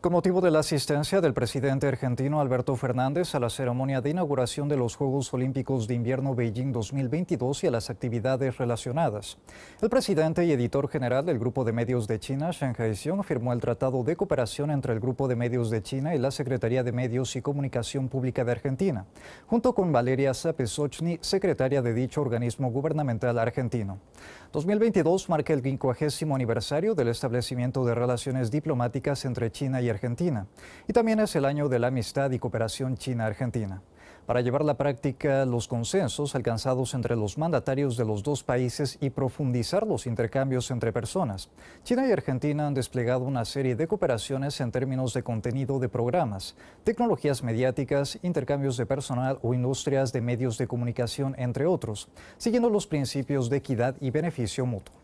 Con motivo de la asistencia del presidente argentino Alberto Fernández a la ceremonia de inauguración de los Juegos Olímpicos de Invierno Beijing 2022 y a las actividades relacionadas, el presidente y editor general del Grupo de Medios de China, Shen Xiong, firmó el Tratado de Cooperación entre el Grupo de Medios de China y la Secretaría de Medios y Comunicación Pública de Argentina, junto con Valeria Sapesochni, secretaria de dicho organismo gubernamental argentino. 2022 marca el 50 aniversario del establecimiento de relaciones diplomáticas entre China y Argentina. Y también es el año de la amistad y cooperación China-Argentina. Para llevar a la práctica los consensos alcanzados entre los mandatarios de los dos países y profundizar los intercambios entre personas, China y Argentina han desplegado una serie de cooperaciones en términos de contenido de programas, tecnologías mediáticas, intercambios de personal o industrias de medios de comunicación, entre otros, siguiendo los principios de equidad y beneficio mutuo.